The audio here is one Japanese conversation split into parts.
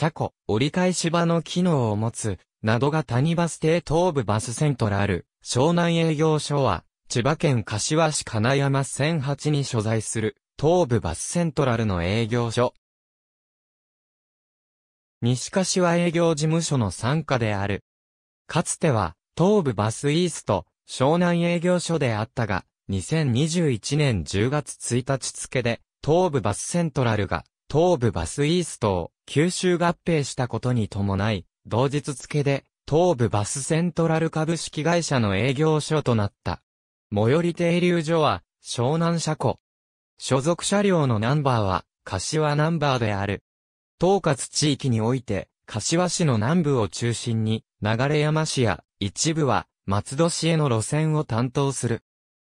車庫、折り返し場の機能を持つ、などが谷バス停東部バスセントラル、湘南営業所は、千葉県柏市金山線8に所在する、東部バスセントラルの営業所。西柏営業事務所の傘下である。かつては、東部バスイースト、湘南営業所であったが、2021年10月1日付で、東部バスセントラルが東部バスイーストを九州合併したことに伴い、同日付で東部バスセントラル株式会社の営業所となった。最寄り停留所は湘南車庫。所属車両のナンバーは柏ナンバーである。統括地域において、柏市の南部を中心に、流山市や一部は松戸市への路線を担当する。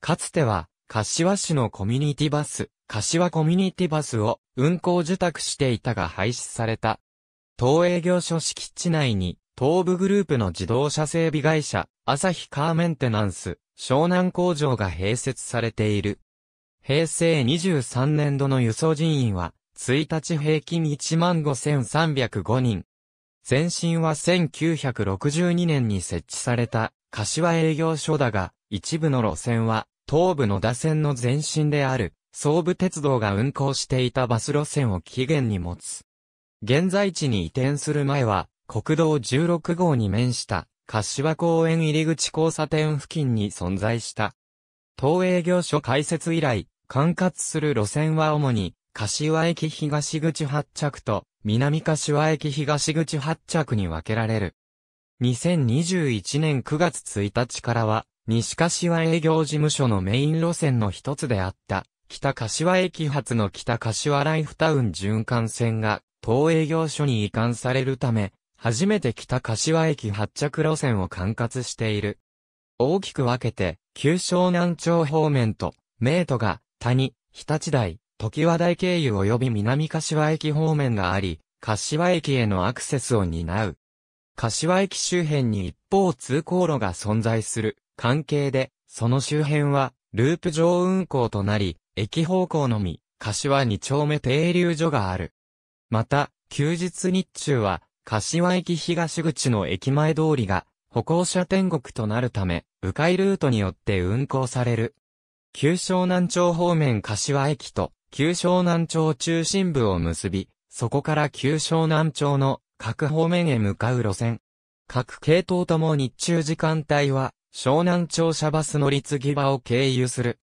かつては、柏市のコミュニティバス、柏コミュニティバスを運行受託していたが廃止された。当営業所敷地内に、東部グループの自動車整備会社、朝日カーメンテナンス、湘南工場が併設されている。平成23年度の輸送人員は、1日平均15,305人。前身は1962年に設置された、柏営業所だが、一部の路線は、東部の打線の前身である。総武鉄道が運行していたバス路線を起源に持つ。現在地に移転する前は、国道16号に面した、柏公園入口交差点付近に存在した。東営業所開設以来、管轄する路線は主に、柏駅東口発着と、南柏駅東口発着に分けられる。2021年9月1日からは、西柏営業事務所のメイン路線の一つであった、北柏駅発の北柏ライフタウン循環線が、東営業所に移管されるため、初めて北柏駅発着路線を管轄している。大きく分けて、旧湘南町方面と、名都が、谷、日立台、時和台経由及び南柏駅方面があり、柏駅へのアクセスを担う。柏駅周辺に一方通行路が存在する関係で、その周辺はループ上運行となり、駅方向のみ、柏二丁目停留所がある。また、休日日中は、柏駅東口の駅前通りが、歩行者天国となるため、迂回ルートによって運行される。旧湘南町方面柏駅と、旧湘南町中心部を結び、そこから旧湘南町の各方面へ向かう路線。各系統とも日中時間帯は、湘南町車バス乗り継ぎ場を経由する。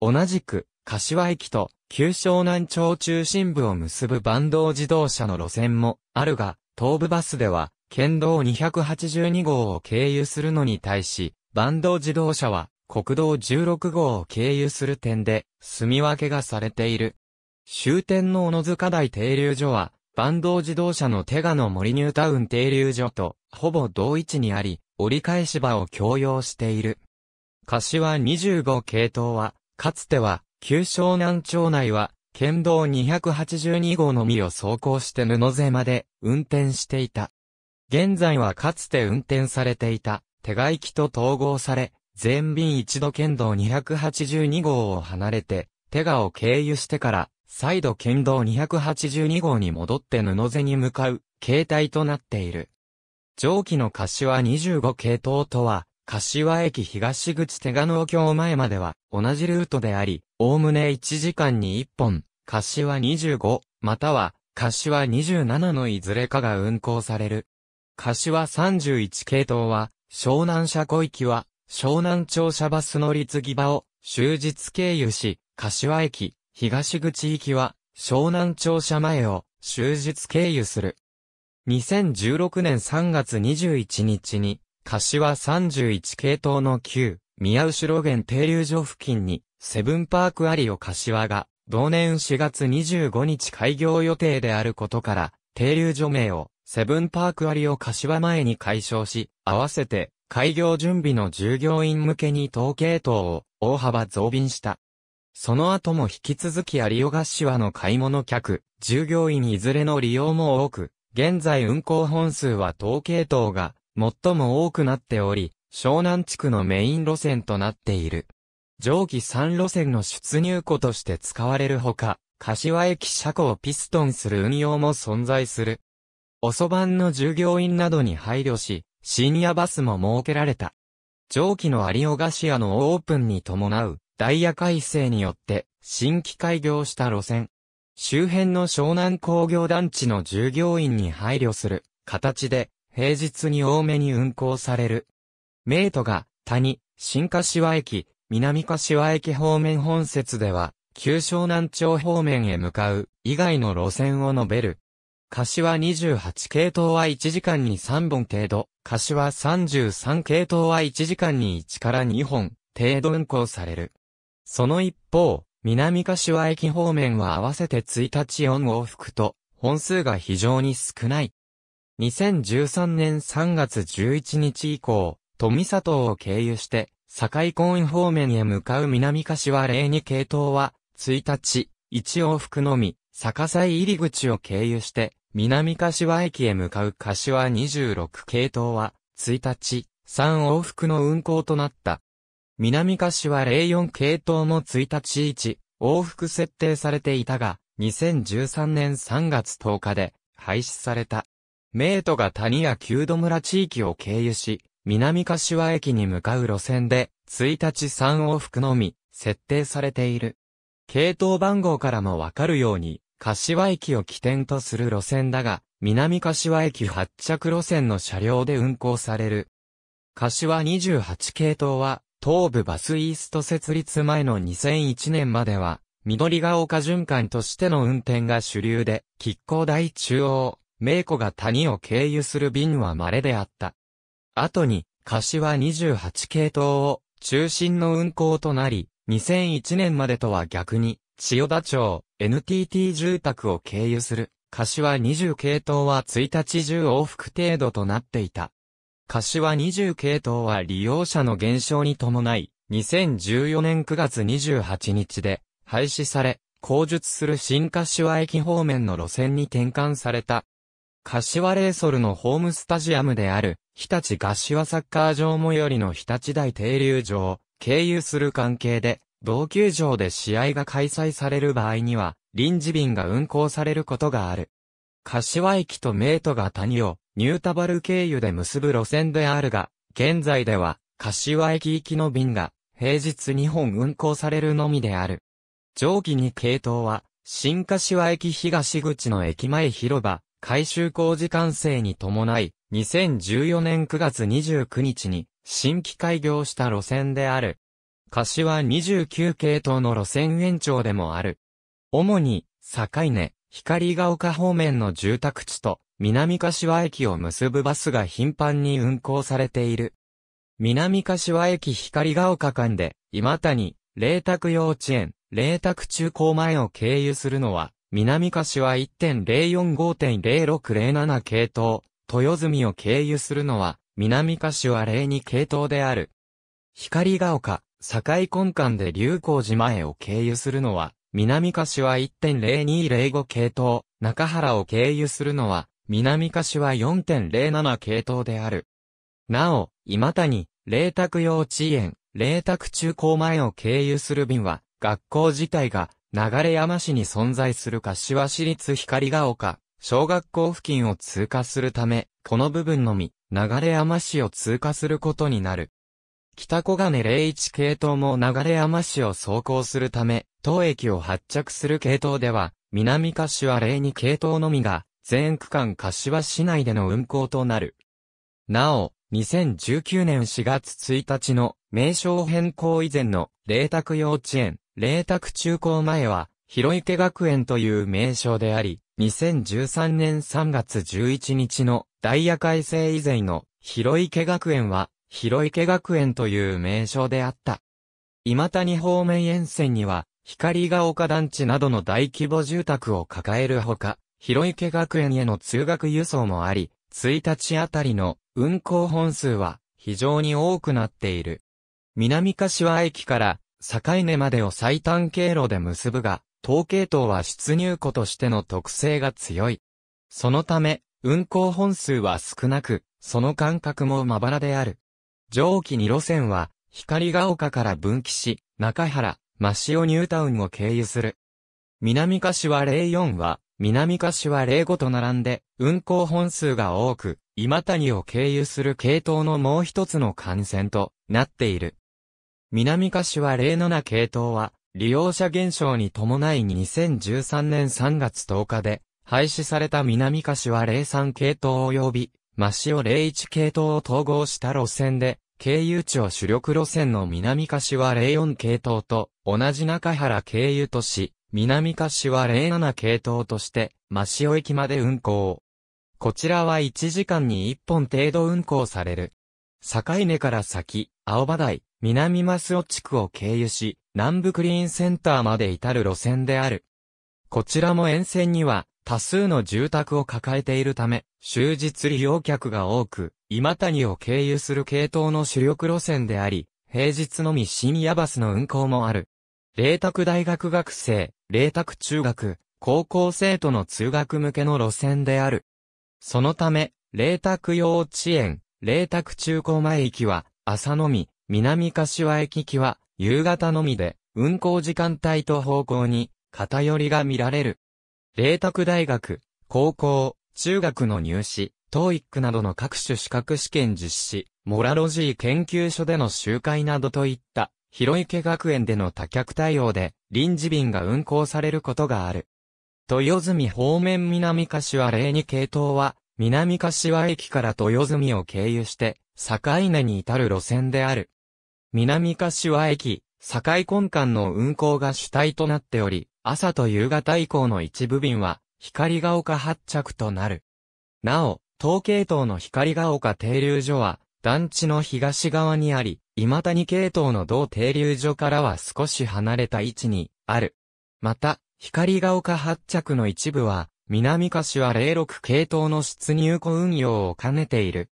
同じく、柏駅と旧湘南町中心部を結ぶ坂道自動車の路線もあるが、東部バスでは、県道282号を経由するのに対し、坂道自動車は国道16号を経由する点で、住み分けがされている。終点の小野塚台停留所は、坂道自動車の手賀の森ニュータウン停留所と、ほぼ同位置にあり、折り返し場を共用している。柏25系統は、かつては、旧湘南町内は、県道282号のみを走行して布瀬まで運転していた。現在はかつて運転されていた手外機と統合され、全便一度県道282号を離れて、手賀を経由してから、再度県道282号に戻って布瀬に向かう、形態となっている。上記の柏25系統とは、柏駅東口手賀農協前までは同じルートであり、おおむね1時間に1本、柏25、または柏27のいずれかが運行される。柏31系統は、湘南車庫行きは、湘南庁舎バス乗り継ぎ場を終日経由し、柏駅、東口行きは、湘南庁舎前を終日経由する。2016年3月21日に、柏31系統の旧、宮後ろ原停留所付近に、セブンパークアリオ柏が、同年4月25日開業予定であることから、停留所名を、セブンパークアリオ柏前に解消し、合わせて、開業準備の従業員向けに統計等を、大幅増便した。その後も引き続きアリオ柏の買い物客、従業員いずれの利用も多く、現在運行本数は統計等が最も多くなっており、湘南地区のメイン路線となっている。上記3路線の出入庫として使われるほか、柏駅車庫をピストンする運用も存在する。遅番の従業員などに配慮し、深夜バスも設けられた。上記の有オガシアのオープンに伴うダイヤ改正によって新規開業した路線。周辺の湘南工業団地の従業員に配慮する形で平日に多めに運行される。名都が、谷、新柏駅、南柏駅方面本節では、旧湘南町方面へ向かう、以外の路線を述べる。柏28系統は1時間に3本程度、柏33系統は1時間に1から2本程度運行される。その一方、南柏駅方面は合わせて1日4往復と、本数が非常に少ない。2013年3月11日以降、富里を経由して、境公園方面へ向かう南柏レーニ系統は、1日、1往復のみ、逆西入り口を経由して、南柏駅へ向かう柏26系統は、1日、3往復の運行となった。南柏04系統も1日1、往復設定されていたが、2013年3月10日で、廃止された。名都が谷や旧戸村地域を経由し、南柏駅に向かう路線で、1日3往復のみ、設定されている。系統番号からもわかるように、柏駅を起点とする路線だが、南柏駅発着路線の車両で運行される。柏28系統は、東部バスイースト設立前の2001年までは、緑が丘循環としての運転が主流で、吉光台中央、名湖が谷を経由する便は稀であった。後に、柏28系統を中心の運行となり、2001年までとは逆に、千代田町、NTT 住宅を経由する、柏20系統は1日10往復程度となっていた。柏20系統は利用者の減少に伴い、2014年9月28日で廃止され、工述する新柏駅方面の路線に転換された。柏レイソルのホームスタジアムである、日立柏サッカー場最寄りの日立大停留場を経由する関係で、同球場で試合が開催される場合には、臨時便が運行されることがある。柏駅と名都が谷をニュータバル経由で結ぶ路線であるが、現在では柏駅行きの便が平日2本運行されるのみである。上記に系統は、新柏駅東口の駅前広場、改修工事完成に伴い、2014年9月29日に新規開業した路線である。柏29系統の路線延長でもある。主に、境根、光が丘方面の住宅地と、南柏駅を結ぶバスが頻繁に運行されている。南柏駅光が丘間で、今谷、霊卓幼稚園、霊卓中高前を経由するのは、南柏1.045.0607系統、豊住を経由するのは、南柏02系統である。光が丘、境根間で流行寺前を経由するのは、南柏1.0205系統、中原を経由するのは、南柏4.07系統である。なお、今谷、霊卓幼稚園、霊卓中高前を経由する便は、学校自体が、流山市に存在する柏市立光が丘、小学校付近を通過するため、この部分のみ、流山市を通過することになる。北小金01系統も流山市を走行するため、当駅を発着する系統では、南柏02系統のみが、全区間柏市内での運行となる。なお、2019年4月1日の名称変更以前の、霊卓幼稚園、霊卓中高前は、広池学園という名称であり、2013年3月11日のダイヤ改正以前の広池学園は、広池学園という名称であった。今谷方面沿線には、光が丘団地などの大規模住宅を抱えるほか、広池学園への通学輸送もあり、1日あたりの運行本数は非常に多くなっている。南柏駅から境根までを最短経路で結ぶが、東系統は出入庫としての特性が強い。そのため、運行本数は少なく、その間隔もまばらである。上記2路線は、光が丘から分岐し、中原、真潮ニュータウンを経由する。南柏04は、南柏05と並んで、運行本数が多く、今谷を経由する系統のもう一つの幹線となっている。南柏例のな系統は、利用者減少に伴い2013年3月10日で、廃止された南柏0 3系統及び、マシオ01系統を統合した路線で、経由地を主力路線の南柏レ04系統と同じ中原経由都市、南柏レ07系統として、真潮駅まで運行。こちらは1時間に1本程度運行される。境根から先、青葉台、南マスオ地区を経由し、南部クリーンセンターまで至る路線である。こちらも沿線には多数の住宅を抱えているため、終日利用客が多く、今谷を経由する系統の主力路線であり、平日のみ深夜バスの運行もある。霊卓大学学生、霊卓中学、高校生との通学向けの路線である。そのため、霊卓幼稚園、霊卓中高前駅は、朝のみ、南柏駅行は、夕方のみで、運行時間帯と方向に、偏りが見られる。麗卓大学、高校、中学の入試、t o e などの各種資格試験実施、モラロジー研究所での集会などといった、広池学園での多客対応で、臨時便が運行されることがある。豊住方面南柏霊に系統は、南柏駅から豊住を経由して、境根に至る路線である。南柏駅、境根間の運行が主体となっており、朝と夕方以降の一部便は、光が丘発着となる。なお、東系統の光が丘停留所は、団地の東側にあり、今谷系統の同停留所からは少し離れた位置にある。また、光が丘発着の一部は、南柏06系統の出入庫運用を兼ねている。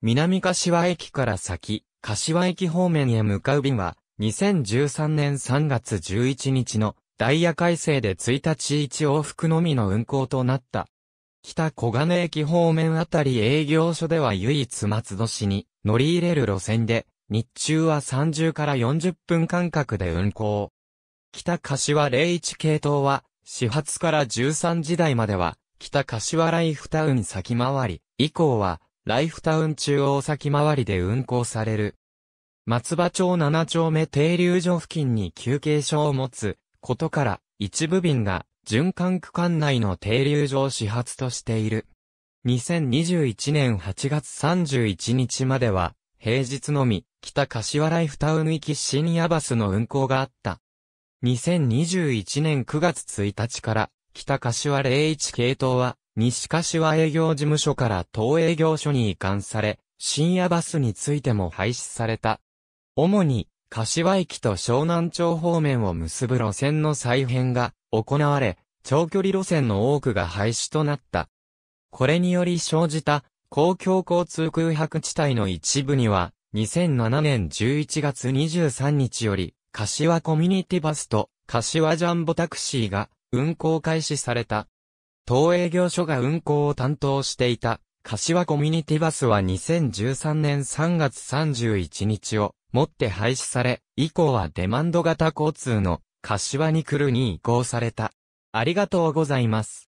南柏駅から先、柏駅方面へ向かう便は、2013年3月11日のダイヤ改正で1日1往復のみの運行となった。北小金駅方面あたり営業所では唯一松戸市に乗り入れる路線で、日中は30から40分間隔で運行。北柏01系統は、始発から13時台までは、北柏ライフタウン先回り、以降は、ライフタウン中央先回りで運行される。松葉町7丁目停留所付近に休憩所を持つことから、一部便が循環区間内の停留所を始発としている。2021年8月31日までは、平日のみ、北柏ライフタウン行きシニアバスの運行があった。2021年9月1日から、北柏01系統は、西柏営業事務所から当営業所に移管され、深夜バスについても廃止された。主に、柏駅と湘南町方面を結ぶ路線の再編が行われ、長距離路線の多くが廃止となった。これにより生じた公共交通空白地帯の一部には、2007年11月23日より、柏コミュニティバスと柏ジャンボタクシーが運行開始された。東営業所が運行を担当していた、柏コミュニティバスは2013年3月31日をもって廃止され、以降はデマンド型交通の柏に来るに移行された。ありがとうございます。